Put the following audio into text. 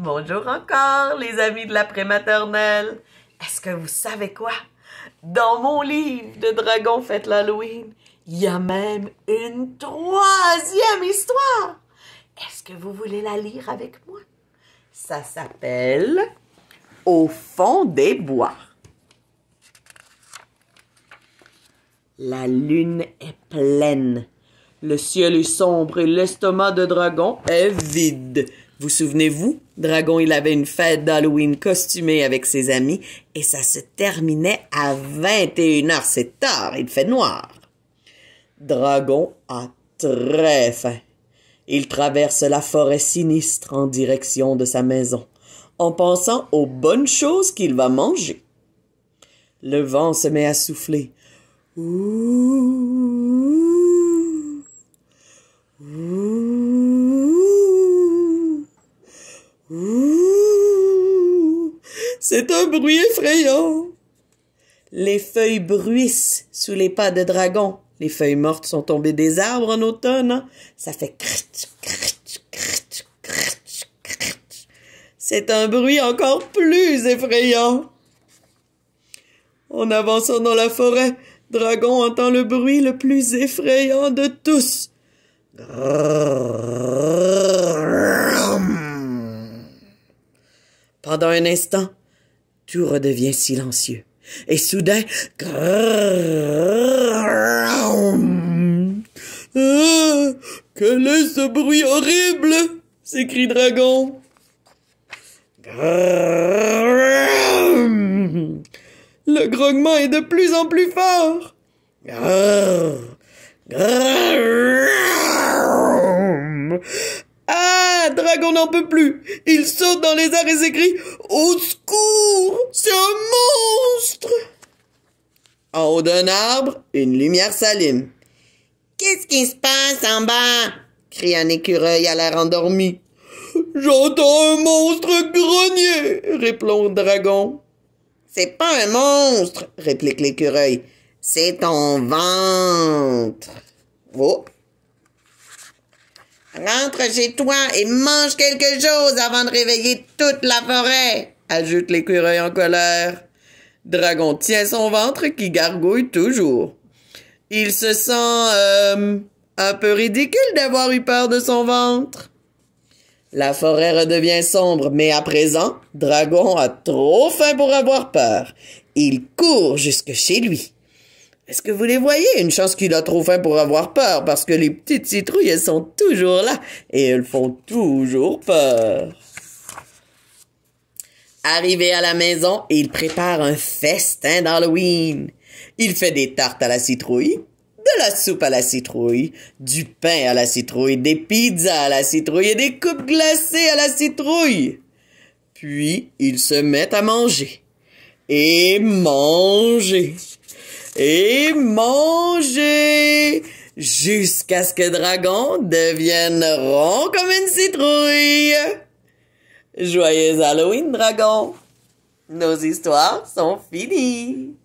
Bonjour encore, les amis de l'après-maternelle. Est-ce que vous savez quoi? Dans mon livre de Dragon Faites l'Halloween, il y a même une troisième histoire. Est-ce que vous voulez la lire avec moi? Ça s'appelle Au fond des bois. La lune est pleine. Le ciel est sombre et l'estomac de dragon est vide. Vous souvenez-vous, Dragon, il avait une fête d'Halloween costumée avec ses amis et ça se terminait à 21h. C'est tard, il fait noir. Dragon a très faim. Il traverse la forêt sinistre en direction de sa maison, en pensant aux bonnes choses qu'il va manger. Le vent se met à souffler. Ouh. C'est un bruit effrayant. Les feuilles bruissent sous les pas de dragon. Les feuilles mortes sont tombées des arbres en automne. Ça fait critch, critch, critch, critch, critch. C'est un bruit encore plus effrayant. En avançant dans la forêt, Dragon entend le bruit le plus effrayant de tous. instant, tout redevient silencieux. Et soudain, ah, que est ce bruit horrible s'écrie Dragon. Le grognement est de plus en plus fort. plus. Il saute dans les airs et s'écrie Au secours C'est un monstre En haut d'un arbre, une lumière s'allume. Qu'est-ce qui se passe en bas crie un écureuil à l'air endormi. J'entends un monstre grenier, répond le dragon. C'est pas un monstre, réplique l'écureuil. C'est ton ventre. Oh, Rentre chez toi et mange quelque chose avant de réveiller toute la forêt, ajoute l'écureuil en colère. Dragon tient son ventre qui gargouille toujours. Il se sent euh, un peu ridicule d'avoir eu peur de son ventre. La forêt redevient sombre, mais à présent, Dragon a trop faim pour avoir peur. Il court jusque chez lui. Est-ce que vous les voyez? Une chance qu'il a trop faim pour avoir peur, parce que les petites citrouilles, elles sont toujours là, et elles font toujours peur. Arrivé à la maison, il prépare un festin d'Halloween. Il fait des tartes à la citrouille, de la soupe à la citrouille, du pain à la citrouille, des pizzas à la citrouille et des coupes glacées à la citrouille. Puis, il se met à manger. Et manger et manger jusqu'à ce que Dragon devienne rond comme une citrouille. Joyeux Halloween, Dragon! Nos histoires sont finies!